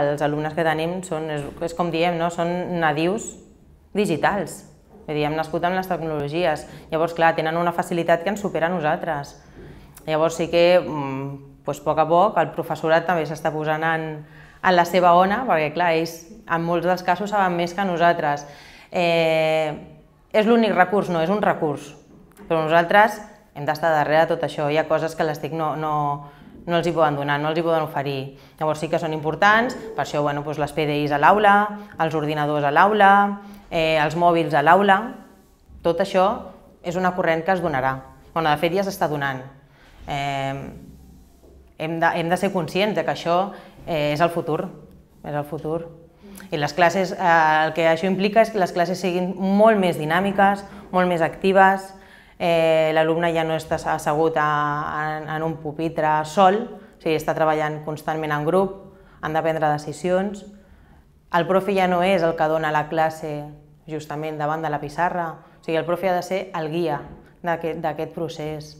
els alumnes que tenim són, és, és com diem, no? són nadius digitals. Vull dir, hem nascut amb les tecnologies. Llavors, clar, tenen una facilitat que ens supera a nosaltres. Llavors sí que, doncs, a poc a poc, el professorat també s'està posant en, en la seva ona, perquè clar, ells en molts dels casos saben més que nosaltres. Eh, és l'únic recurs, no, és un recurs. Però nosaltres hem d'estar darrere de tot això. Hi ha coses que les l'estic no, no, no els hi poden donar, no els hi poden oferir. Llavors sí que són importants, per això bueno, doncs les PDIs a l'aula, els ordinadors a l'aula, eh, els mòbils a l'aula, tot això és una corrent que es donarà. Bueno, de fet ja s'està donant. Eh, hem, de, hem de ser conscients de que això eh, és el futur, és el futur. I les classes, eh, el que això implica és que les classes siguin molt més dinàmiques, molt més actives, eh, l'alumne ja no està assegut a, en, en un pupitre sol, o sigui, està treballant constantment en grup, han de prendre decisions. El profe ja no és el que dona la classe justament davant de la pissarra, o sigui, el profe ha de ser el guia d'aquest procés.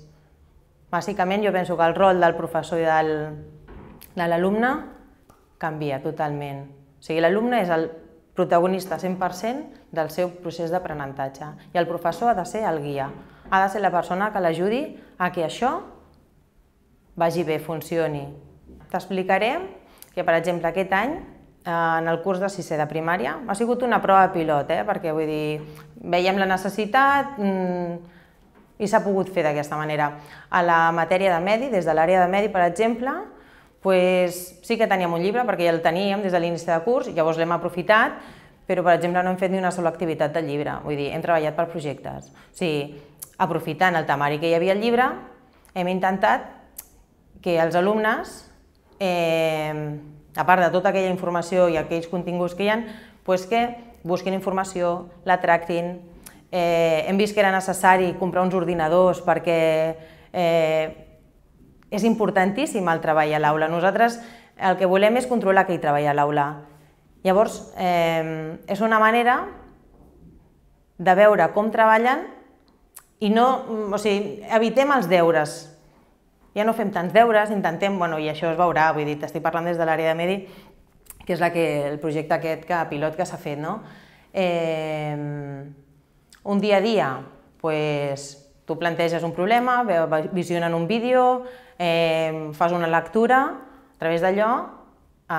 Bàsicament jo penso que el rol del professor i del, de l'alumne canvia totalment. O sigui, l'alumne és el protagonista 100% del seu procés d'aprenentatge i el professor ha de ser el guia ha de ser la persona que l'ajudi a que això vagi bé, funcioni. T'explicaré que, per exemple, aquest any, eh, en el curs de sisè de primària, ha sigut una prova pilot, eh? perquè vull dir, veiem la necessitat mmm, i s'ha pogut fer d'aquesta manera. A la matèria de medi, des de l'àrea de medi, per exemple, pues, sí que teníem un llibre, perquè ja el teníem des de l'inici de curs, llavors l'hem aprofitat, però, per exemple, no hem fet ni una sola activitat del llibre. Vull dir, hem treballat per projectes. O sigui, aprofitant el temari que hi havia al llibre, hem intentat que els alumnes, eh, a part de tota aquella informació i aquells continguts que hi ha, pues que busquin informació, la tractin. Eh, hem vist que era necessari comprar uns ordinadors perquè eh, és importantíssim el treball a l'aula. Nosaltres el que volem és controlar que hi treballa a l'aula. Llavors, eh, és una manera de veure com treballen i no, mm, o sigui, evitem els deures. Ja no fem tants deures, intentem, bueno, i això es veurà, vull dir, t'estic parlant des de l'àrea de medi, que és la que, el projecte aquest que, pilot que s'ha fet, no? Eh, un dia a dia, pues, tu planteges un problema, visionen un vídeo, eh, fas una lectura, a través d'allò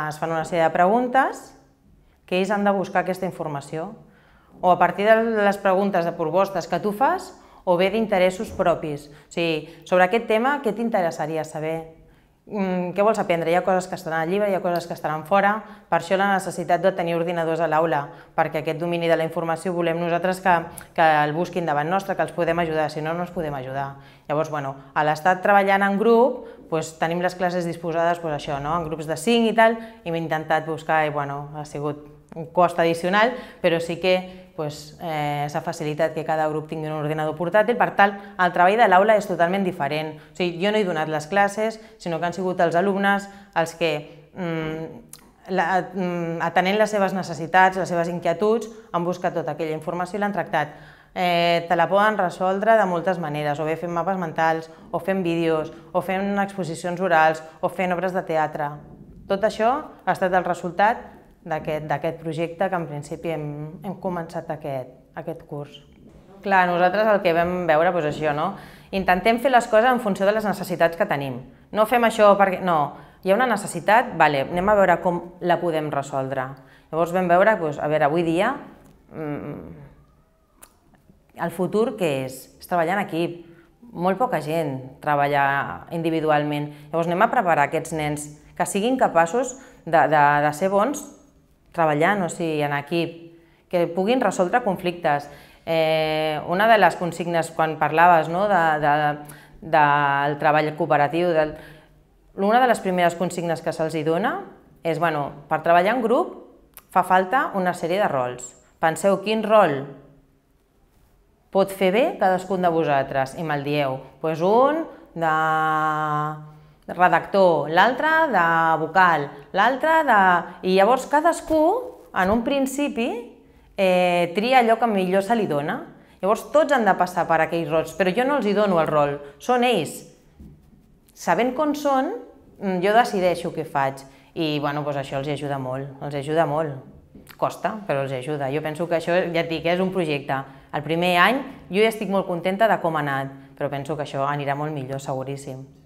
es fan una sèrie de preguntes que ells han de buscar aquesta informació. O a partir de les preguntes de propostes que tu fas, o bé d'interessos propis. O sigui, sobre aquest tema, què t'interessaria saber? Mm, què vols aprendre? Hi ha coses que estaran al llibre, hi ha coses que estaran fora, per això la necessitat de tenir ordinadors a l'aula, perquè aquest domini de la informació volem nosaltres que, que el busquin davant nostre, que els podem ajudar, si no, no els podem ajudar. Llavors, bueno, a l'estat treballant en grup, doncs, tenim les classes disposades doncs, això, no? en grups de 5 i tal, i hem intentat buscar, i bueno, ha sigut un cost addicional, però sí que pues, eh, s'ha facilitat que cada grup tingui un ordinador portàtil, per tant, el treball de l'aula és totalment diferent. O sigui, jo no he donat les classes, sinó que han sigut els alumnes els que, mm, la, mm, atenent les seves necessitats, les seves inquietuds, han buscat tota aquella informació i l'han tractat. Eh, te la poden resoldre de moltes maneres, o bé fent mapes mentals, o fent vídeos, o fent exposicions orals, o fent obres de teatre. Tot això ha estat el resultat d'aquest projecte que en principi hem, hem començat aquest, aquest curs. Clar, nosaltres el que vam veure, doncs això, no? Intentem fer les coses en funció de les necessitats que tenim. No fem això perquè... No, hi ha una necessitat, vale, anem a veure com la podem resoldre. Llavors vam veure, doncs, a veure, avui dia, mmm, el futur que és? És treballar en equip, molt poca gent treballa individualment. Llavors anem a preparar aquests nens que siguin capaços de, de, de ser bons treballant, o sigui, en equip, que puguin resoldre conflictes. Eh, una de les consignes quan parlaves no, de, de, del treball cooperatiu, de, una de les primeres consignes que se'ls dona és, bueno, per treballar en grup fa falta una sèrie de rols. Penseu quin rol pot fer bé cadascun de vosaltres i me'l dieu. Doncs pues un de redactor, l'altre de vocal, l'altre de... I llavors cadascú, en un principi, eh, tria allò que millor se li dona. Llavors tots han de passar per aquells rols, però jo no els hi dono el rol, són ells. Sabent com són, mm, jo decideixo què faig. I bueno, doncs això els ajuda molt, els ajuda molt. Costa, però els ajuda. Jo penso que això, ja et dic, és un projecte. El primer any jo ja estic molt contenta de com ha anat, però penso que això anirà molt millor, seguríssim.